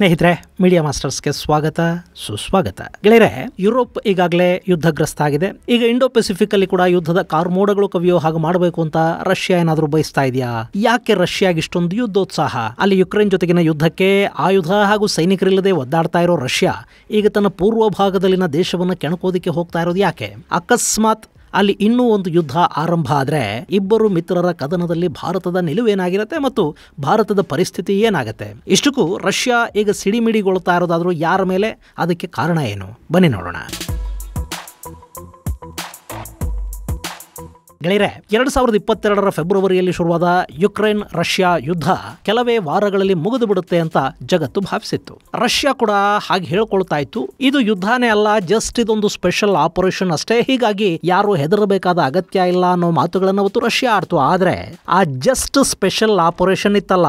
ಸ್ನೇಹಿತರೆ ಮೀಡಿಯಾ ಮಾಸ್ಟರ್ಸ್ಗೆ ಸ್ವಾಗತ ಸುಸ್ವಾಗತ ಗೆಳೆಯರೇ ಯುರೋಪ್ ಈಗಾಗಲೇ ಯುದ್ಧಗ್ರಸ್ತ ಆಗಿದೆ ಈಗ ಇಂಡೋ ಪೆಸಿಫಿಕ್ ಅಲ್ಲಿ ಕೂಡ ಯುದ್ಧದ ಕಾರ್ಮೋಡಗಳು ಕವಿಯೋ ಹಾಗೆ ಮಾಡಬೇಕು ಅಂತ ರಷ್ಯಾ ಏನಾದರೂ ಬಯಸ್ತಾ ಇದೆಯಾ ಯಾಕೆ ರಷ್ಯಾಗೆ ಇಷ್ಟೊಂದು ಯುದ್ಧೋತ್ಸಾಹ ಅಲ್ಲಿ ಯುಕ್ರೇನ್ ಜೊತೆಗಿನ ಯುದ್ಧಕ್ಕೆ ಆಯುಧ ಹಾಗೂ ಸೈನಿಕರಿಲ್ಲದೆ ಒದ್ದಾಡ್ತಾ ಇರೋ ರಷ್ಯಾ ಈಗ ತನ್ನ ಪೂರ್ವ ಭಾಗದಲ್ಲಿನ ದೇಶವನ್ನು ಕೆಣಕೋದಿಕ್ಕೆ ಹೋಗ್ತಾ ಇರೋದು ಯಾಕೆ ಅಕಸ್ಮಾತ್ ಅಲ್ಲಿ ಇನ್ನೂ ಒಂದು ಯುದ್ಧ ಆರಂಭ ಆದರೆ ಇಬ್ಬರು ಮಿತ್ರರ ಕದನದಲ್ಲಿ ಭಾರತದ ನಿಲುವೇನಾಗಿರುತ್ತೆ ಮತ್ತು ಭಾರತದ ಪರಿಸ್ಥಿತಿ ಏನಾಗುತ್ತೆ ಇಷ್ಟಕ್ಕೂ ರಷ್ಯಾ ಈಗ ಸಿಡಿಮಿಡಿಗೊಳ್ತಾ ಇರೋದಾದರೂ ಯಾರ ಮೇಲೆ ಅದಕ್ಕೆ ಕಾರಣ ಏನು ಬನ್ನಿ ನೋಡೋಣ ಗೆಳೆಯರೆ ಎರಡು ಸಾವಿರದ ಇಪ್ಪತ್ತೆರಡರ ಫೆಬ್ರವರಿಯಲ್ಲಿ ಶುರುವಾದ ಯುಕ್ರೇನ್ ರಷ್ಯಾ ಯುದ್ಧ ಕೆಲವೇ ವಾರಗಳಲ್ಲಿ ಮುಗಿದು ಬಿಡುತ್ತೆ ಅಂತ ಜಗತ್ತು ಭಾವಿಸಿತ್ತು ರಷ್ಯಾ ಕೂಡ ಹಾಗೆ ಹೇಳ್ಕೊಳ್ತಾ ಇತ್ತು ಇದು ಯುದ್ಧನೇ ಅಲ್ಲ ಜಸ್ಟ್ ಇದೊಂದು ಸ್ಪೆಷಲ್ ಆಪರೇಷನ್ ಅಷ್ಟೇ ಹೀಗಾಗಿ ಯಾರು ಹೆದರಬೇಕಾದ ಅಗತ್ಯ ಇಲ್ಲ ಅನ್ನೋ ಮಾತುಗಳನ್ನು ಅವತ್ತು ರಷ್ಯಾ ಆಡ್ತು ಆದ್ರೆ ಆ ಜಸ್ಟ್ ಸ್ಪೆಷಲ್ ಆಪರೇಷನ್ ಇತ್ತಲ್ಲ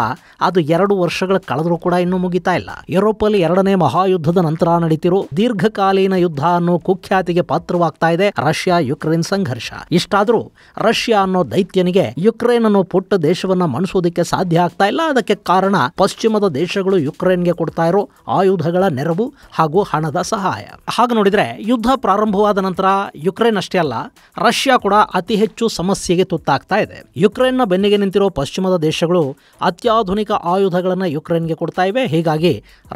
ಅದು ಎರಡು ವರ್ಷಗಳ ಕಳೆದ್ರು ಕೂಡ ಇನ್ನೂ ಮುಗಿತಾ ಇಲ್ಲ ಯುರೋಪ್ ಅಲ್ಲಿ ಎರಡನೇ ಮಹಾಯುದ್ಧದ ನಂತರ ನಡೀತಿರು ದೀರ್ಘಕಾಲೀನ ಯುದ್ಧ ಅನ್ನೋ ಕುಖ್ಯಾತಿಗೆ ಪಾತ್ರವಾಗ್ತಾ ಇದೆ ರಷ್ಯಾ ಯುಕ್ರೇನ್ ಸಂಘರ್ಷ ಇಷ್ಟಾದ್ರೂ ರಷ್ಯಾ ಅನ್ನೋ ದೈತ್ಯನಿಗೆ ಯುಕ್ರೇನ್ ಅನ್ನೋ ಪುಟ್ಟ ದೇಶವನ್ನ ಮಣಿಸೋದಕ್ಕೆ ಸಾಧ್ಯ ಆಗ್ತಾ ಇಲ್ಲ ಅದಕ್ಕೆ ಕಾರಣ ಪಶ್ಚಿಮದ ದೇಶಗಳು ಯುಕ್ರೇನ್ಗೆ ಕೊಡ್ತಾ ಇರೋ ಆಯುಧಗಳ ನೆರವು ಹಾಗೂ ಹಣದ ಸಹಾಯ ಹಾಗೆ ನೋಡಿದ್ರೆ ಯುದ್ಧ ಪ್ರಾರಂಭವಾದ ನಂತರ ಯುಕ್ರೇನ್ ಅಷ್ಟೇ ಅಲ್ಲ ರಷ್ಯಾ ಕೂಡ ಅತಿ ಹೆಚ್ಚು ಸಮಸ್ಯೆಗೆ ತುತ್ತಾಗ್ತಾ ಇದೆ ಯುಕ್ರೇನ್ನ ಬೆನ್ನಿಗೆ ನಿಂತಿರೋ ಪಶ್ಚಿಮದ ದೇಶಗಳು ಅತ್ಯಾಧುನಿಕ ಆಯುಧಗಳನ್ನು ಯುಕ್ರೇನ್ಗೆ ಕೊಡ್ತಾ ಇವೆ ಹೀಗಾಗಿ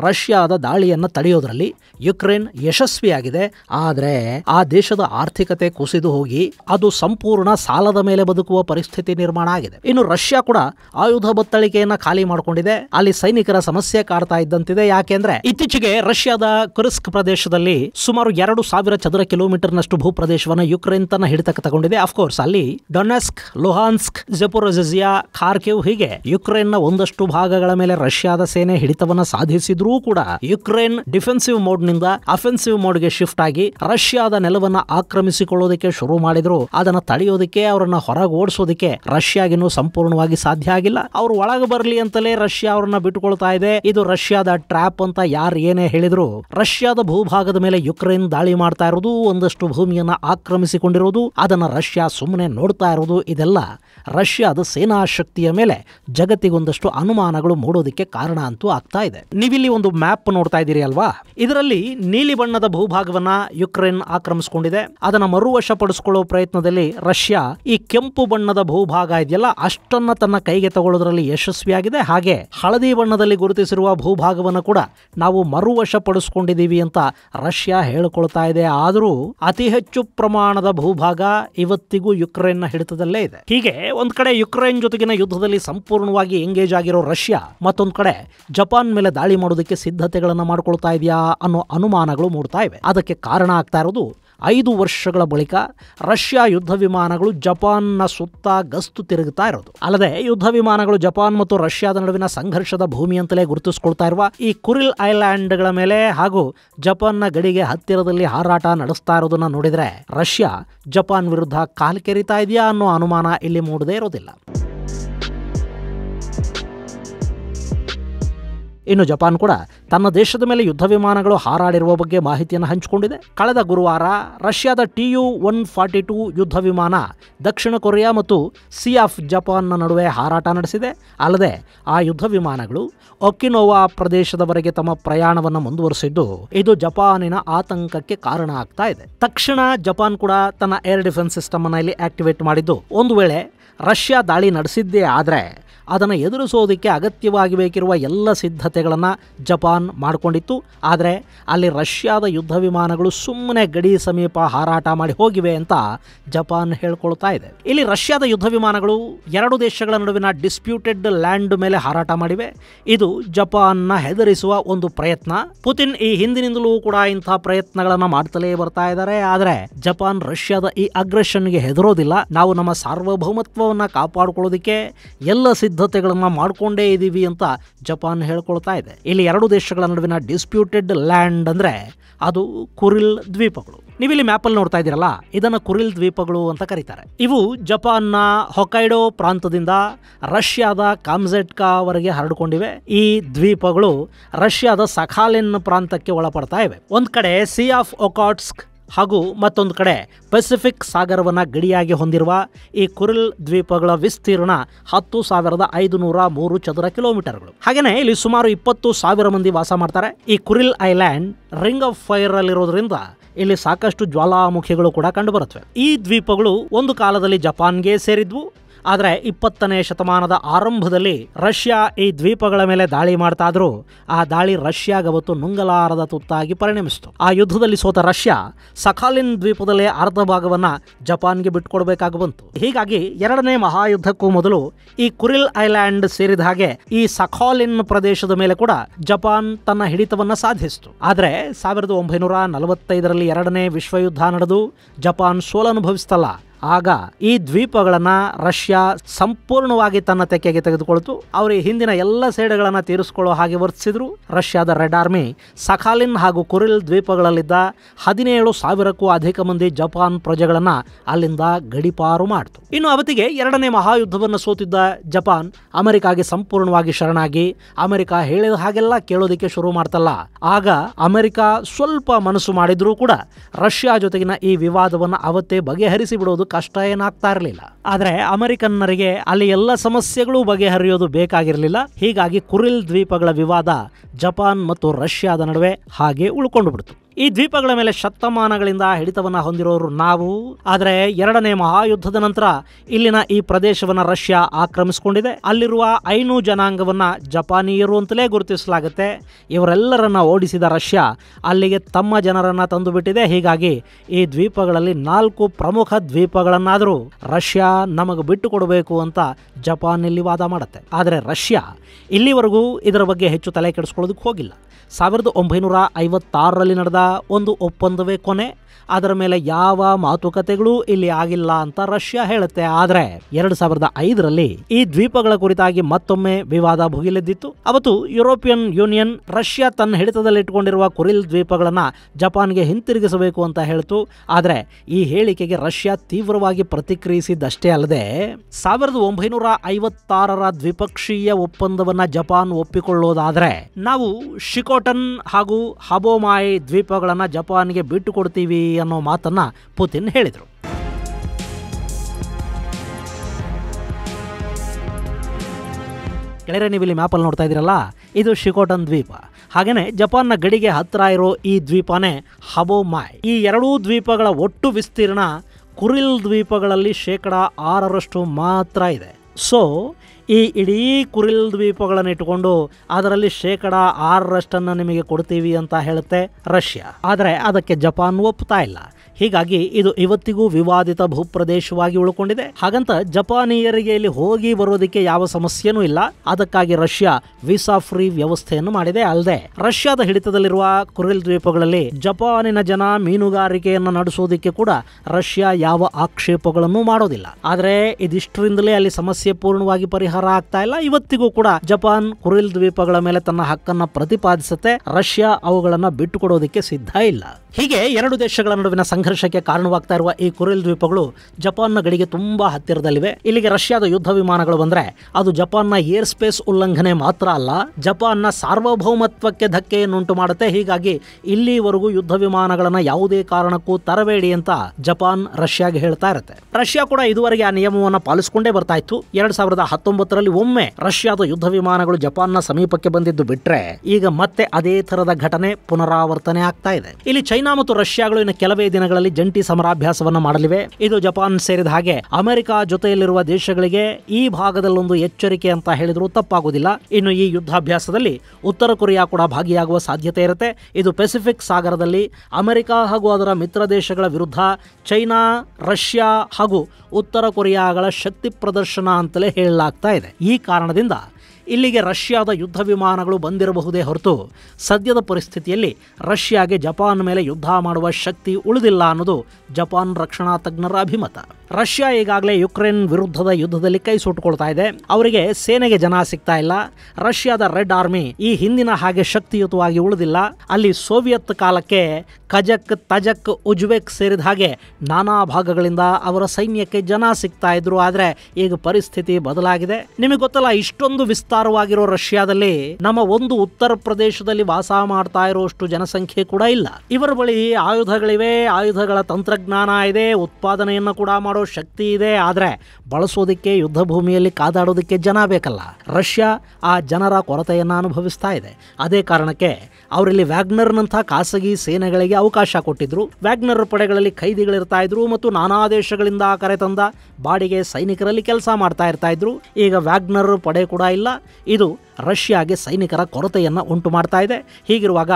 ರಷ್ಯಾದ ದಾಳಿಯನ್ನ ತಡೆಯೋದ್ರಲ್ಲಿ ಯುಕ್ರೇನ್ ಯಶಸ್ವಿಯಾಗಿದೆ ಆದರೆ ಆ ದೇಶದ ಆರ್ಥಿಕತೆ ಕುಸಿದು ಹೋಗಿ ಅದು ಸಂಪೂರ್ಣ ಸಾಲದ ಮೇಲೆ ಬದುಕುವ ಪರಿಸ್ಥಿತಿ ನಿರ್ಮಾಣ ಆಗಿದೆ ಇನ್ನು ರಷ್ಯಾ ಕೂಡ ಆಯುಧ ಬತ್ತಳಿಕೆಯನ್ನು ಖಾಲಿ ಮಾಡಿಕೊಂಡಿದೆ ಅಲ್ಲಿ ಸೈನಿಕರ ಸಮಸ್ಯೆ ಕಾಡ್ತಾ ಇದ್ದಂತಿದೆ ಯಾಕೆಂದ್ರೆ ಇತ್ತೀಚೆಗೆ ರಷ್ಯಾದ ಕುರಿಸ್ಕ್ ಪ್ರದೇಶದಲ್ಲಿ ಸುಮಾರು ಎರಡು ಸಾವಿರ ಚದರ ಕಿಲೋಮೀಟರ್ ನಷ್ಟು ಭೂ ಪ್ರದೇಶವನ್ನು ಯುಕ್ರೇನ್ ತನ್ನ ಹಿಡಿತಕ್ಕೆ ತಗೊಂಡಿದೆ ಅಫ್ಕೋರ್ಸ್ ಅಲ್ಲಿ ಡೊನೆಸ್ಕ್ ಲೋಹಾನ್ಸ್ಕ್ ಜೆಪೊರೊಜಿಯಾ ಖಾರ್ಕಿವ್ ಹೀಗೆ ಯುಕ್ರೇನ್ ನ ಒಂದಷ್ಟು ಭಾಗಗಳ ಮೇಲೆ ರಷ್ಯಾದ ಸೇನೆ ಹಿಡಿತವನ್ನ ಸಾಧಿಸಿದ್ರೂ ಕೂಡ ಯುಕ್ರೇನ್ ಡಿಫೆನ್ಸಿವ್ ಮೋಡ್ ನಿಂದ ಅಫೆನ್ಸಿವ್ ಮೋಡ್ಗೆ ಶಿಫ್ಟ್ ಆಗಿ ರಷ್ಯಾದ ನೆಲವನ್ನ ಆಕ್ರಮಿಸಿಕೊಳ್ಳೋದಕ್ಕೆ ಶುರು ಮಾಡಿದ್ರು ಅದನ್ನ ತಡೆಯೋದಕ್ಕೆ ಮಾಡೋದಕ್ಕೆ ಅವರನ್ನ ಹೊರಗೆ ಓಡಿಸೋದಕ್ಕೆ ರಷ್ಯಾಗಿನೂ ಸಂಪೂರ್ಣವಾಗಿ ಸಾಧ್ಯ ಆಗಿಲ್ಲ ಅವ್ರು ಒಳಗೆ ಬರಲಿ ಅಂತಲೇ ರಷ್ಯಾ ಅವರನ್ನ ಬಿಟ್ಟುಕೊಳ್ತಾ ಇದೆ ಇದು ರಷ್ಯಾದ ಟ್ರ್ಯಾಪ್ ಅಂತ ಯಾರು ಏನೇ ಹೇಳಿದ್ರು ರಷ್ಯಾದ ಭೂಭಾಗದ ಮೇಲೆ ಯುಕ್ರೇನ್ ದಾಳಿ ಮಾಡ್ತಾ ಇರೋದು ಒಂದಷ್ಟು ಭೂಮಿಯನ್ನ ಆಕ್ರಮಿಸಿಕೊಂಡಿರೋದು ಅದನ್ನ ರಷ್ಯಾ ಸುಮ್ಮನೆ ನೋಡ್ತಾ ಇರೋದು ಇದೆಲ್ಲ ರಷ್ಯಾದ ಸೇನಾ ಶಕ್ತಿಯ ಮೇಲೆ ಜಗತ್ತಿಗೊಂದಷ್ಟು ಅನುಮಾನಗಳು ಮೂಡೋದಕ್ಕೆ ಕಾರಣ ಅಂತೂ ಆಗ್ತಾ ಇದೆ ನೀವಿಲ್ಲಿ ಒಂದು ಮ್ಯಾಪ್ ನೋಡ್ತಾ ಇದೀರಿ ಅಲ್ವಾ ಇದರಲ್ಲಿ ನೀಲಿ ಬಣ್ಣದ ಭೂಭಾಗವನ್ನ ಯುಕ್ರೇನ್ ಆಕ್ರಮಿಸಿಕೊಂಡಿದೆ ಅದನ್ನ ಮರುವಶಪಡಿಸಿಕೊಳ್ಳೋ ಪ್ರಯತ್ನದಲ್ಲಿ ರಷ್ಯಾ ಈ ಕೆಂಪು ಬಣ್ಣದ ಭೂಭಾಗ ಇದೆಯಲ್ಲ ಅಷ್ಟನ್ನ ತನ್ನ ಕೈಗೆ ತಗೊಳ್ಳೋದ್ರಲ್ಲಿ ಯಶಸ್ವಿಯಾಗಿದೆ ಹಾಗೆ ಹಳದಿ ಬಣ್ಣದಲ್ಲಿ ಗುರುತಿಸಿರುವ ಭೂಭಾಗವನ್ನು ಕೂಡ ನಾವು ಮರುವಶಪಡಿಸಿಕೊಂಡಿದ್ದೀವಿ ಅಂತ ರಷ್ಯಾ ಹೇಳಿಕೊಳ್ತಾ ಇದೆ ಆದರೂ ಅತಿ ಹೆಚ್ಚು ಪ್ರಮಾಣದ ಭೂಭಾಗ ಇವತ್ತಿಗೂ ಯುಕ್ರೇನ್ನ ಹಿಡಿತದಲ್ಲೇ ಇದೆ ಹೀಗೆ ಒಂದ್ ಕಡೆ ಯುಕ್ರೇನ್ ಜೊತೆಗಿನ ಯುದ್ಧದಲ್ಲಿ ಸಂಪೂರ್ಣವಾಗಿ ಎಂಗೇಜ್ ಆಗಿರೋ ರಷ್ಯಾ ಮತ್ತೊಂದ್ ಕಡೆ ಜಪಾನ್ ಮೇಲೆ ದಾಳಿ ಮಾಡೋದಕ್ಕೆ ಸಿದ್ಧತೆಗಳನ್ನು ಮಾಡ್ಕೊಳ್ತಾ ಇದೆಯಾ ಅನ್ನೋ ಅನುಮಾನಗಳು ಮೂಡ್ತಾ ಇವೆ ಅದಕ್ಕೆ ಕಾರಣ ಆಗ್ತಾ ಇರೋದು ಐದು ವರ್ಷಗಳ ಬಳಿಕ ರಷ್ಯಾ ಯುದ್ಧ ವಿಮಾನಗಳು ಜಪಾನ್ನ ಸುತ್ತ ಗಸ್ತು ತಿರುಗುತ್ತಾ ಇರೋದು ಅಲ್ಲದೆ ಯುದ್ಧ ವಿಮಾನಗಳು ಜಪಾನ್ ಮತ್ತು ರಷ್ಯಾದ ನಡುವಿನ ಸಂಘರ್ಷದ ಭೂಮಿಯಂತಲೇ ಗುರುತಿಸಿಕೊಳ್ತಾ ಇರುವ ಈ ಕುರಿಲ್ ಐಲ್ಯಾಂಡ್ಗಳ ಮೇಲೆ ಹಾಗೂ ಜಪಾನ್ನ ಗಡಿಗೆ ಹತ್ತಿರದಲ್ಲಿ ಹಾರಾಟ ನಡೆಸ್ತಾ ಇರೋದನ್ನ ನೋಡಿದರೆ ರಷ್ಯಾ ಜಪಾನ್ ವಿರುದ್ಧ ಕಾಲ್ಕೆರಿತಾ ಕೆರಿತಾ ಇದೆಯಾ ಅನ್ನೋ ಅನುಮಾನ ಇಲ್ಲಿ ಮೂಡದೇ ಇರೋದಿಲ್ಲ ಇನ್ನು ಜಪಾನ್ ಕೂಡ ತನ್ನ ದೇಶದ ಮೇಲೆ ಯುದ್ಧ ವಿಮಾನಗಳು ಹಾರಾಡಿರುವ ಬಗ್ಗೆ ಮಾಹಿತಿಯನ್ನು ಹಂಚಿಕೊಂಡಿದೆ ಕಳೆದ ಗುರುವಾರ ರಷ್ಯಾದ ಟಿಯು ಒನ್ ಫಾರ್ಟಿ ಟೂ ಯುದ್ಧ ವಿಮಾನ ದಕ್ಷಿಣ ಕೊರಿಯಾ ಮತ್ತು ಸಿ ಆಫ್ ಜಪಾನ್ನ ನಡುವೆ ಹಾರಾಟ ನಡೆಸಿದೆ ಅಲ್ಲದೆ ಆ ಯುದ್ಧ ವಿಮಾನಗಳು ಒಕಿನೋವಾ ಪ್ರದೇಶದವರೆಗೆ ತಮ್ಮ ಪ್ರಯಾಣವನ್ನು ಮುಂದುವರಿಸಿದ್ದು ಇದು ಜಪಾನಿನ ಆತಂಕಕ್ಕೆ ಕಾರಣ ಆಗ್ತಾ ಇದೆ ತಕ್ಷಣ ಜಪಾನ್ ಕೂಡ ತನ್ನ ಏರ್ ಡಿಫೆನ್ಸ್ ಸಿಸ್ಟಮ್ ಅನ್ನ ಇಲ್ಲಿ ಆಕ್ಟಿವೇಟ್ ಮಾಡಿದ್ದು ಒಂದು ವೇಳೆ ರಷ್ಯಾ ದಾಳಿ ನಡೆಸಿದ್ದೇ ಆದರೆ ಅದನ್ನು ಎದುರಿಸೋದಕ್ಕೆ ಅಗತ್ಯವಾಗಿ ಬೇಕಿರುವ ಎಲ್ಲ ಸಿದ್ಧತೆ ಸಿದ್ಧತೆಗಳನ್ನು ಜಪಾನ್ ಮಾಡಿಕೊಂಡಿತ್ತು ಆದರೆ ಅಲ್ಲಿ ರಷ್ಯಾದ ಯುದ್ಧ ವಿಮಾನಗಳು ಸುಮ್ಮನೆ ಗಡಿ ಸಮೀಪ ಹಾರಾಟ ಮಾಡಿ ಹೋಗಿವೆ ಅಂತ ಜಪಾನ್ ಹೇಳ್ಕೊಳ್ತಾ ಇದೆ ಇಲ್ಲಿ ರಷ್ಯಾದ ಯುದ್ಧ ವಿಮಾನಗಳು ಎರಡು ದೇಶಗಳ ನಡುವಿನ ಡಿಸ್ಪ್ಯೂಟೆಡ್ ಲ್ಯಾಂಡ್ ಮೇಲೆ ಹಾರಾಟ ಮಾಡಿವೆ ಇದು ಜಪಾನ್ನ ಹೆದರಿಸುವ ಒಂದು ಪ್ರಯತ್ನ ಪುತಿನ್ ಈ ಹಿಂದಿನಿಂದಲೂ ಕೂಡ ಇಂತಹ ಪ್ರಯತ್ನಗಳನ್ನು ಮಾಡ್ತಲೇ ಬರ್ತಾ ಇದ್ದಾರೆ ಆದರೆ ಜಪಾನ್ ರಷ್ಯಾದ ಈ ಅಗ್ರೆಷನ್ಗೆ ಹೆದರೋದಿಲ್ಲ ನಾವು ನಮ್ಮ ಸಾರ್ವಭೌಮತ್ವವನ್ನು ಕಾಪಾಡಿಕೊಳ್ಳೋದಕ್ಕೆ ಎಲ್ಲ ಸಿದ್ಧತೆಗಳನ್ನು ಮಾಡಿಕೊಂಡೇ ಇದ್ದೀವಿ ಅಂತ ಜಪಾನ್ ಹೇಳ್ಕೊಳ್ತಾ ಇದೆ ಇಲ್ಲಿ ಎರಡು ದೇಶಗಳ ನಡುವಿನ ಡಿಸ್ಪ್ಯೂಟೆಡ್ ಲ್ಯಾಂಡ್ ಅಂದರೆ ಅದು ಕುರಿಲ್ ದ್ವೀಪಗಳು ನೀವಿಲ್ಲಿ ಮ್ಯಾಪಲ್ಲಿ ನೋಡ್ತಾ ಇದ್ದೀರಲ್ಲ ಇದನ್ನು ಕುರಿಲ್ ದ್ವೀಪಗಳು ಅಂತ ಕರೀತಾರೆ ಇವು ಜಪಾನ್ನ ಹೊಕೈಡೋ ಪ್ರಾಂತದಿಂದ ರಷ್ಯಾದ ಕಾಮ್ಜೆಟ್ಕಾವರೆಗೆ ಹರಡಿಕೊಂಡಿವೆ ಈ ದ್ವೀಪಗಳು ರಷ್ಯಾದ ಸಖಾಲಿನ್ ಪ್ರಾಂತಕ್ಕೆ ಒಳಪಡ್ತಾ ಇವೆ ಒಂದ್ ಕಡೆ ಸಿ ಆಫ್ ಒಕಾಟ್ಸ್ಕ್ ಹಾಗೂ ಮತ್ತೊಂದು ಕಡೆ ಪೆಸಿಫಿಕ್ ಸಾಗರವನ್ನು ಗಡಿಯಾಗಿ ಹೊಂದಿರುವ ಈ ಕುರಿಲ್ ದ್ವೀಪಗಳ ವಿಸ್ತೀರ್ಣ ಹತ್ತು ಸಾವಿರದ ಐದು ನೂರ ಮೂರು ಚದರ ಕಿಲೋಮೀಟರ್ಗಳು ಹಾಗೆಯೇ ಇಲ್ಲಿ ಸುಮಾರು ಇಪ್ಪತ್ತು ಸಾವಿರ ಮಂದಿ ವಾಸ ಮಾಡ್ತಾರೆ ಈ Kuril island ring of fire ಅಲ್ಲಿರೋದ್ರಿಂದ ಇಲ್ಲಿ ಸಾಕಷ್ಟು ಜ್ವಾಲಾಮುಖಿಗಳು ಕೂಡ ಕಂಡುಬರುತ್ತವೆ ಈ ದ್ವೀಪಗಳು ಒಂದು ಕಾಲದಲ್ಲಿ ಜಪಾನ್ಗೆ ಸೇರಿದ್ವು ಆದರೆ ಇಪ್ಪತ್ತನೇ ಶತಮಾನದ ಆರಂಭದಲ್ಲಿ ರಷ್ಯಾ ಈ ದ್ವೀಪಗಳ ಮೇಲೆ ದಾಳಿ ಮಾಡ್ತಾ ಆ ದಾಳಿ ರಷ್ಯಾಗವತ್ತು ನುಂಗಲಾರದ ತುತ್ತಾಗಿ ಪರಿಣಮಿಸಿತು ಆ ಯುದ್ಧದಲ್ಲಿ ಸೋತ ರಷ್ಯಾ ಸಖಾಲಿನ್ ದ್ವೀಪದಲ್ಲೇ ಅರ್ಧ ಭಾಗವನ್ನು ಜಪಾನ್ಗೆ ಬಿಟ್ಕೊಡ್ಬೇಕಾಗಿ ಬಂತು ಹೀಗಾಗಿ ಎರಡನೇ ಮಹಾಯುದ್ಧಕ್ಕೂ ಮೊದಲು ಈ ಕುರಿಲ್ ಐಲ್ಯಾಂಡ್ ಸೇರಿದ ಹಾಗೆ ಈ ಸಖಾಲಿನ್ ಪ್ರದೇಶದ ಮೇಲೆ ಕೂಡ ಜಪಾನ್ ತನ್ನ ಹಿಡಿತವನ್ನ ಸಾಧಿಸಿತು ಆದರೆ ಸಾವಿರದ ಒಂಬೈನೂರ ನಲವತ್ತೈದರಲ್ಲಿ ಎರಡನೇ ವಿಶ್ವಯುದ್ಧ ನಡೆದು ಜಪಾನ್ ಸೋಲನುಭವಿಸ್ತಲ್ಲ ಆಗ ಈ ದ್ವೀಪಗಳನ್ನು ರಷ್ಯಾ ಸಂಪೂರ್ಣವಾಗಿ ತನ್ನ ತೆಕ್ಕೆಗೆ ತೆಗೆದುಕೊಳ್ತು ಅವರಿಗೆ ಹಿಂದಿನ ಎಲ್ಲ ಸೇಡೆಗಳನ್ನು ತೀರಿಸಿಕೊಳ್ಳೋ ಹಾಗೆ ವರ್ತಿಸಿದ್ರು ರಷ್ಯಾದ ರೆಡ್ ಆರ್ಮಿ ಸಖಾಲಿನ್ ಹಾಗೂ ಕುರಿಲ್ ದ್ವೀಪಗಳಲ್ಲಿದ್ದ ಹದಿನೇಳು ಸಾವಿರಕ್ಕೂ ಅಧಿಕ ಮಂದಿ ಜಪಾನ್ ಪ್ರಜೆಗಳನ್ನು ಅಲ್ಲಿಂದ ಗಡಿಪಾರು ಮಾಡಿತು ಇನ್ನು ಅವತ್ತಿಗೆ ಎರಡನೇ ಮಹಾಯುದ್ಧವನ್ನು ಸೋತಿದ್ದ ಜಪಾನ್ ಅಮೆರಿಕಾಗೆ ಸಂಪೂರ್ಣವಾಗಿ ಶರಣಾಗಿ ಅಮೆರಿಕ ಹೇಳಿದ ಹಾಗೆಲ್ಲ ಕೇಳೋದಿಕ್ಕೆ ಶುರು ಮಾಡ್ತಲ್ಲ ಆಗ ಅಮೆರಿಕ ಸ್ವಲ್ಪ ಮನಸ್ಸು ಮಾಡಿದ್ರೂ ಕೂಡ ರಷ್ಯಾ ಜೊತೆಗಿನ ಈ ವಿವಾದವನ್ನು ಅವತ್ತೇ ಬಗೆಹರಿಸಿ ಬಿಡೋದು ಕಷ್ಟ ಏನಾಗ್ತಾ ಇರಲಿಲ್ಲ ಆದರೆ ಅಮೆರಿಕನ್ನರಿಗೆ ಅಲ್ಲಿ ಎಲ್ಲ ಸಮಸ್ಯೆಗಳು ಬಗೆಹರಿಯೋದು ಬೇಕಾಗಿರಲಿಲ್ಲ ಹೀಗಾಗಿ ಕುರಿಲ್ ದ್ವೀಪಗಳ ವಿವಾದ ಜಪಾನ್ ಮತ್ತು ರಷ್ಯಾದ ನಡುವೆ ಹಾಗೆ ಉಳ್ಕೊಂಡು ಬಿಡ್ತು ಈ ದ್ವೀಪಗಳ ಮೇಲೆ ಶತಮಾನಗಳಿಂದ ಹಿಡಿತವನ್ನು ಹೊಂದಿರೋರು ನಾವು ಆದರೆ ಎರಡನೇ ಮಹಾಯುದ್ಧದ ನಂತರ ಇಲ್ಲಿನ ಈ ಪ್ರದೇಶವನ್ನು ರಷ್ಯಾ ಆಕ್ರಮಿಸಿಕೊಂಡಿದೆ ಅಲ್ಲಿರುವ ಐನೂ ಜನಾಂಗವನ್ನು ಜಪಾನಿಯರು ಅಂತಲೇ ಗುರುತಿಸಲಾಗುತ್ತೆ ಇವರೆಲ್ಲರನ್ನ ಓಡಿಸಿದ ರಷ್ಯಾ ಅಲ್ಲಿಗೆ ತಮ್ಮ ಜನರನ್ನು ತಂದುಬಿಟ್ಟಿದೆ ಹೀಗಾಗಿ ಈ ದ್ವೀಪಗಳಲ್ಲಿ ನಾಲ್ಕು ಪ್ರಮುಖ ದ್ವೀಪಗಳನ್ನಾದರೂ ರಷ್ಯಾ ನಮಗೆ ಬಿಟ್ಟು ಕೊಡಬೇಕು ಅಂತ ಜಪಾನ್ ಇಲ್ಲಿ ವಾದ ಮಾಡುತ್ತೆ ಆದರೆ ರಷ್ಯಾ ಇಲ್ಲಿವರೆಗೂ ಇದರ ಬಗ್ಗೆ ಹೆಚ್ಚು ತಲೆ ಕೆಡಿಸ್ಕೊಳ್ಳೋದಕ್ಕೆ ಹೋಗಿಲ್ಲ ಸಾವಿರದ ಒಂಬೈನೂರ ಐವತ್ತಾರರಲ್ಲಿ ನಡೆದ ಒಂದು ಒಪ್ಪಂದವೇ ಕೊನೆ ಅದರ ಮೇಲೆ ಯಾವ ಮಾತುಕತೆಗಳು ಇಲ್ಲಿ ಆಗಿಲ್ಲ ಅಂತ ರಷ್ಯಾ ಹೇಳುತ್ತೆ ಆದರೆ ಎರಡು ಸಾವಿರದ ಐದರಲ್ಲಿ ಈ ದ್ವೀಪಗಳ ಕುರಿತಾಗಿ ಮತ್ತೊಮ್ಮೆ ವಿವಾದ ಭುಗಿಲೆದ್ದಿತ್ತು ಅವತ್ತು ಯುರೋಪಿಯನ್ ಯೂನಿಯನ್ ರಷ್ಯಾ ತನ್ನ ಇಟ್ಟುಕೊಂಡಿರುವ ಕುರಿಲ್ ದ್ವೀಪಗಳನ್ನ ಜಪಾನ್ಗೆ ಹಿಂತಿರುಗಿಸಬೇಕು ಅಂತ ಹೇಳಿತು ಆದರೆ ಈ ಹೇಳಿಕೆಗೆ ರಷ್ಯಾ ತೀವ್ರವಾಗಿ ಪ್ರತಿಕ್ರಿಯಿಸಿದ್ದಷ್ಟೇ ಅಲ್ಲದೆ ಸಾವಿರದ ಒಂಬೈನೂರ ಐವತ್ತಾರರ ದ್ವಿಪಕ್ಷೀಯ ಒಪ್ಪಂದವನ್ನ ಜಪಾನ್ ಒಪ್ಪಿಕೊಳ್ಳೋದಾದ್ರೆ ನಾವು ಶಿಕೋ ಕೊಕೊಟನ್ ಹಾಗೂ ಹಬೋಮಾಯ್ ದ್ವೀಪಗಳನ್ನು ಜಪಾನ್ಗೆ ಬಿಟ್ಟುಕೊಡ್ತೀವಿ ಅನ್ನೋ ಮಾತನ್ನು ಪುತಿನ್ ಹೇಳಿದರು ಕೆಳರೆ ನೀವು ಇಲ್ಲಿ ಮ್ಯಾಪಲ್ಲಿ ನೋಡ್ತಾ ಇದ್ದೀರಲ್ಲ ಇದು ಶಿಕೋಟನ್ ದ್ವೀಪ ಹಾಗೆಯೇ ಜಪಾನ್ನ ಗಡಿಗೆ ಹತ್ತಿರ ಇರೋ ಈ ದ್ವೀಪನೇ ಹಬೋಮಾಯ್ ಈ ಎರಡೂ ದ್ವೀಪಗಳ ಒಟ್ಟು ವಿಸ್ತೀರ್ಣ ಕುರಿಲ್ ದ್ವೀಪಗಳಲ್ಲಿ ಶೇಕಡ ಆರರಷ್ಟು ಮಾತ್ರ ಇದೆ ಸೊ ಈ ಇಡೀ ಕುರಿಲ್ ದ್ವೀಪಗಳನ್ನು ಇಟ್ಟುಕೊಂಡು ಅದರಲ್ಲಿ ಶೇಕಡ ಆರರಷ್ಟನ್ನು ನಿಮಗೆ ಕೊಡ್ತೀವಿ ಅಂತ ಹೇಳುತ್ತೆ ರಷ್ಯಾ ಆದರೆ ಅದಕ್ಕೆ ಜಪಾನ್ ಒಪ್ಪುತ್ತಾ ಇಲ್ಲ ಹೀಗಾಗಿ ಇದು ಇವತ್ತಿಗೂ ವಿವಾದಿತ ಭೂಪ್ರದೇಶವಾಗಿ ಉಳ್ಕೊಂಡಿದೆ ಹಾಗಂತ ಜಪಾನಿಯರಿಗೆ ಇಲ್ಲಿ ಹೋಗಿ ಬರೋದಕ್ಕೆ ಯಾವ ಸಮಸ್ಯೆನೂ ಇಲ್ಲ ಅದಕ್ಕಾಗಿ ರಷ್ಯಾ ವೀಸಾ ಫ್ರೀ ವ್ಯವಸ್ಥೆಯನ್ನು ಮಾಡಿದೆ ಅಲ್ಲದೆ ರಷ್ಯಾದ ಹಿಡಿತದಲ್ಲಿರುವ ಕುರಿಲ್ ದ್ವೀಪಗಳಲ್ಲಿ ಜಪಾನಿನ ಜನ ಮೀನುಗಾರಿಕೆಯನ್ನು ನಡೆಸೋದಿಕ್ಕೆ ಕೂಡ ರಷ್ಯಾ ಯಾವ ಆಕ್ಷೇಪಗಳನ್ನು ಮಾಡೋದಿಲ್ಲ ಆದರೆ ಇದಿಷ್ಟರಿಂದಲೇ ಅಲ್ಲಿ ಸಮಸ್ಯೆ ಪೂರ್ಣವಾಗಿ ಪರಿಹಾರ ಆಗ್ತಾ ಇಲ್ಲ ಇವತ್ತಿಗೂ ಕೂಡ ಜಪಾನ್ ಕುರಿಲ್ ದ್ವೀಪಗಳ ಮೇಲೆ ತನ್ನ ಹಕ್ಕನ್ನು ಪ್ರತಿಪಾದಿಸುತ್ತೆ ರಷ್ಯಾ ಅವುಗಳನ್ನು ಬಿಟ್ಟು ಸಿದ್ಧ ಇಲ್ಲ ಹೀಗೆ ಎರಡು ದೇಶಗಳ ನಡುವಿನ ಸಂಘರ್ಷಕ್ಕೆ ಕಾರಣವಾಗ್ತಾ ಇರುವ ಈ ಕುರಿಲ್ ದ್ವೀಪಗಳು ಜಪಾನ್ನ ಗಡಿಗೆ ತುಂಬಾ ಹತ್ತಿರದಲ್ಲಿವೆ ಇಲ್ಲಿಗೆ ರಷ್ಯಾದ ಯುದ್ಧ ವಿಮಾನಗಳು ಬಂದರೆ ಅದು ಜಪಾನ್ನ ಏರ್ ಸ್ಪೇಸ್ ಉಲ್ಲಂಘನೆ ಮಾತ್ರ ಅಲ್ಲ ಜಪಾನ್ನ ಸಾರ್ವಭೌಮತ್ವಕ್ಕೆ ಧಕ್ಕೆಯನ್ನುಂಟು ಮಾಡುತ್ತೆ ಹೀಗಾಗಿ ಇಲ್ಲಿವರೆಗೂ ಯುದ್ಧ ವಿಮಾನಗಳನ್ನು ಯಾವುದೇ ಕಾರಣಕ್ಕೂ ತರಬೇಡಿ ಅಂತ ಜಪಾನ್ ರಷ್ಯಾಗೆ ಹೇಳ್ತಾ ಇರುತ್ತೆ ರಷ್ಯಾ ಕೂಡ ಇದುವರೆಗೆ ಆ ನಿಯಮವನ್ನು ಪಾಲಿಸಿಕೊಂಡೇ ಬರ್ತಾ ಇತ್ತು ಎರಡ್ ಸಾವಿರದ ಹತ್ತೊಂಬತ್ತರಲ್ಲಿ ಒಮ್ಮೆ ರಷ್ಯಾದ ಯುದ್ಧ ವಿಮಾನಗಳು ಜಪಾನ್ನ ಸಮೀಪಕ್ಕೆ ಬಂದಿದ್ದು ಬಿಟ್ರೆ ಈಗ ಮತ್ತೆ ಅದೇ ತರದ ಘಟನೆ ಪುನರಾವರ್ತನೆ ಆಗ್ತಾ ಇದೆ ಇಲ್ಲಿ ಚೈನಾ ಚೀನಾ ಮತ್ತು ರಷ್ಯಾಗಳು ಇನ್ನು ಕೆಲವೇ ದಿನಗಳಲ್ಲಿ ಜಂಟಿ ಸಮರಾಭ್ಯಾಸವನ್ನು ಮಾಡಲಿವೆ ಇದು ಜಪಾನ್ ಸೇರಿದ ಹಾಗೆ ಅಮೆರಿಕ ಜೊತೆಯಲ್ಲಿರುವ ದೇಶಗಳಿಗೆ ಈ ಭಾಗದಲ್ಲೊಂದು ಎಚ್ಚರಿಕೆ ಅಂತ ಹೇಳಿದ್ರು ತಪ್ಪಾಗುವುದಿಲ್ಲ ಇನ್ನು ಈ ಯುದ್ಧಾಭ್ಯಾಸದಲ್ಲಿ ಉತ್ತರ ಕೊರಿಯಾ ಕೂಡ ಭಾಗಿಯಾಗುವ ಸಾಧ್ಯತೆ ಇರುತ್ತೆ ಇದು ಪೆಸಿಫಿಕ್ ಸಾಗರದಲ್ಲಿ ಅಮೆರಿಕ ಹಾಗೂ ಅದರ ಮಿತ್ರ ದೇಶಗಳ ವಿರುದ್ಧ ಚೈನಾ ರಷ್ಯಾ ಹಾಗೂ ಉತ್ತರ ಕೊರಿಯಾಗಳ ಶಕ್ತಿ ಪ್ರದರ್ಶನ ಅಂತಲೇ ಹೇಳಲಾಗ್ತಾ ಇದೆ ಈ ಕಾರಣದಿಂದ ಇಲ್ಲಿಗೆ ರಷ್ಯಾದ ಯುದ್ಧ ವಿಮಾನಗಳು ಬಂದಿರಬಹುದೇ ಹೊರತು ಸದ್ಯದ ಪರಿಸ್ಥಿತಿಯಲ್ಲಿ ರಷ್ಯಾಗೆ ಜಪಾನ್ ಮೇಲೆ ಯುದ್ಧ ಮಾಡುವ ಶಕ್ತಿ ಉಳಿದಿಲ್ಲ ಅನ್ನೋದು ಜಪಾನ್ ರಕ್ಷಣಾ ತಜ್ಞರ ಅಭಿಮತ ರಷ್ಯಾ ಈಗಾಗಲೇ ಯುಕ್ರೇನ್ ವಿರುದ್ಧದ ಯುದ್ಧದಲ್ಲಿ ಕೈ ಸುಟ್ಟುಕೊಳ್ತಾ ಇದೆ ಅವರಿಗೆ ಸೇನೆಗೆ ಜನ ಸಿಗ್ತಾ ಇಲ್ಲ ರಷ್ಯಾದ ರೆಡ್ ಆರ್ಮಿ ಈ ಹಿಂದಿನ ಹಾಗೆ ಶಕ್ತಿಯುತವಾಗಿ ಉಳಿದಿಲ್ಲ ಅಲ್ಲಿ ಸೋವಿಯತ್ ಕಾಲಕ್ಕೆ ಕಜಕ್ ತಜಕ್ ಉಜ್ಬೆಕ್ ಸೇರಿದ ಹಾಗೆ ನಾನಾ ಭಾಗಗಳಿಂದ ಅವರ ಸೈನ್ಯಕ್ಕೆ ಜನ ಸಿಗ್ತಾ ಇದ್ರು ಆದರೆ ಈಗ ಪರಿಸ್ಥಿತಿ ಬದಲಾಗಿದೆ ನಿಮಗೆ ಗೊತ್ತಲ್ಲ ಇಷ್ಟೊಂದು ವಿಸ್ತಾರ ವಿಸ್ತಾರವಾಗಿರೋ ರಷ್ಯಾದಲ್ಲಿ ನಮ್ಮ ಒಂದು ಉತ್ತರ ಪ್ರದೇಶದಲ್ಲಿ ವಾಸ ಮಾಡ್ತಾ ಇರುವಷ್ಟು ಜನಸಂಖ್ಯೆ ಕೂಡ ಇಲ್ಲ ಇವರ ಬಳಿ ಆಯುಧಗಳಿವೆ ಆಯುಧಗಳ ತಂತ್ರಜ್ಞಾನ ಇದೆ ಉತ್ಪಾದನೆಯನ್ನು ಕೂಡ ಮಾಡೋ ಶಕ್ತಿ ಇದೆ ಆದರೆ ಬಳಸೋದಕ್ಕೆ ಯುದ್ಧ ಭೂಮಿಯಲ್ಲಿ ಕಾದಾಡೋದಕ್ಕೆ ಜನ ಬೇಕಲ್ಲ ರಷ್ಯಾ ಆ ಜನರ ಕೊರತೆಯನ್ನು ಅನುಭವಿಸ್ತಾ ಇದೆ ಅದೇ ಕಾರಣಕ್ಕೆ ಅವರಲ್ಲಿ ವ್ಯಾಗ್ನರ್ನಂತಹ ಖಾಸಗಿ ಸೇನೆಗಳಿಗೆ ಅವಕಾಶ ಕೊಟ್ಟಿದ್ರು ವ್ಯಾಗ್ನರ್ ಪಡೆಗಳಲ್ಲಿ ಖೈದಿಗಳಿರ್ತಾ ಇದ್ರು ಮತ್ತು ನಾನಾ ದೇಶಗಳಿಂದ ಕರೆತಂದ ಬಾಡಿಗೆ ಸೈನಿಕರಲ್ಲಿ ಕೆಲಸ ಮಾಡ್ತಾ ಇರ್ತಾ ಇದ್ರು ಈಗ ವ್ಯಾಗ್ನರ್ ಪಡೆ ಕೂಡ ಇಲ್ಲ ಇದು ರಷ್ಯಾಗೆ ಸೈನಿಕರ ಕೊರತೆಯನ್ನು ಉಂಟು ಮಾಡ್ತಾ ಇದೆ ಹೀಗಿರುವಾಗ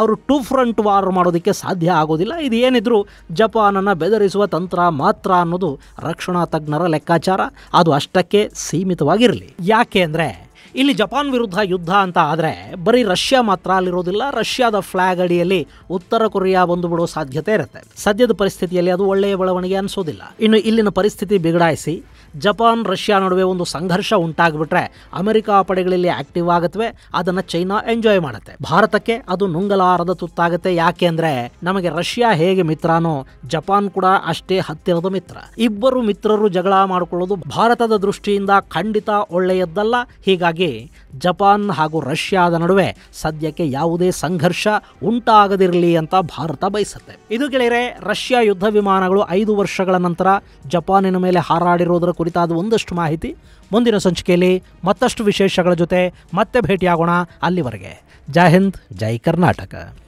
ಅವರು ಟೂ ಫ್ರಂಟ್ ವಾರ್ ಮಾಡೋದಕ್ಕೆ ಸಾಧ್ಯ ಆಗೋದಿಲ್ಲ ಇದು ಏನಿದ್ರು ಜಪಾನನ್ನು ಬೆದರಿಸುವ ತಂತ್ರ ಮಾತ್ರ ಅನ್ನೋದು ರಕ್ಷಣಾ ತಜ್ಞರ ಲೆಕ್ಕಾಚಾರ ಅದು ಅಷ್ಟಕ್ಕೆ ಸೀಮಿತವಾಗಿರಲಿ ಯಾಕೆ ಅಂದರೆ ಇಲ್ಲಿ ಜಪಾನ್ ವಿರುದ್ಧ ಯುದ್ಧ ಅಂತ ಆದರೆ ಬರೀ ರಷ್ಯಾ ಮಾತ್ರ ಅಲ್ಲಿರೋದಿಲ್ಲ ರಷ್ಯಾದ ಫ್ಲಾಗ್ ಅಡಿಯಲ್ಲಿ ಉತ್ತರ ಕೊರಿಯಾ ಬಂದುಬಿಡೋ ಸಾಧ್ಯತೆ ಇರುತ್ತೆ ಸದ್ಯದ ಪರಿಸ್ಥಿತಿಯಲ್ಲಿ ಅದು ಒಳ್ಳೆಯ ಬೆಳವಣಿಗೆ ಅನಿಸೋದಿಲ್ಲ ಇನ್ನು ಇಲ್ಲಿನ ಪರಿಸ್ಥಿತಿ ಬಿಗಡಾಯಿಸಿ ಜಪಾನ್ ರಷ್ಯಾ ನಡುವೆ ಒಂದು ಸಂಘರ್ಷ ಉಂಟಾಗ್ಬಿಟ್ರೆ ಅಮೆರಿಕ ಪಡೆಗಳಲ್ಲಿ ಆಕ್ಟಿವ್ ಆಗುತ್ತವೆ ಅದನ್ನು ಚೈನಾ ಎಂಜಾಯ್ ಮಾಡುತ್ತೆ ಭಾರತಕ್ಕೆ ಅದು ನುಂಗಲಾರದ ತುತ್ತಾಗುತ್ತೆ ಯಾಕೆ ಅಂದ್ರೆ ನಮಗೆ ರಷ್ಯಾ ಹೇಗೆ ಮಿತ್ರನೋ ಜಪಾನ್ ಕೂಡ ಅಷ್ಟೇ ಹತ್ತಿರದ ಮಿತ್ರ ಇಬ್ಬರು ಮಿತ್ರರು ಜಗಳ ಮಾಡಿಕೊಳ್ಳೋದು ಭಾರತದ ದೃಷ್ಟಿಯಿಂದ ಖಂಡಿತ ಒಳ್ಳೆಯದ್ದಲ್ಲ ಹೀಗಾಗಿ ಜಪಾನ್ ಹಾಗೂ ರಷ್ಯಾದ ನಡುವೆ ಸದ್ಯಕ್ಕೆ ಯಾವುದೇ ಸಂಘರ್ಷ ಉಂಟಾಗದಿರಲಿ ಅಂತ ಭಾರತ ಬಯಸುತ್ತೆ ಇದು ಗೆಳೆಯರೆ ರಷ್ಯಾ ಯುದ್ಧ ವಿಮಾನಗಳು ಐದು ವರ್ಷಗಳ ನಂತರ ಜಪಾನಿನ ಮೇಲೆ ಹಾರಾಡಿರೋದರ ಕುರಿತಾದ ಒಂದಷ್ಟು ಮಾಹಿತಿ ಮುಂದಿನ ಸಂಚಿಕೆಯಲ್ಲಿ ಮತ್ತಷ್ಟು ವಿಶೇಷಗಳ ಜೊತೆ ಮತ್ತೆ ಭೇಟಿಯಾಗೋಣ ಅಲ್ಲಿವರೆಗೆ ಜೈ ಹಿಂದ್ ಜೈ ಕರ್ನಾಟಕ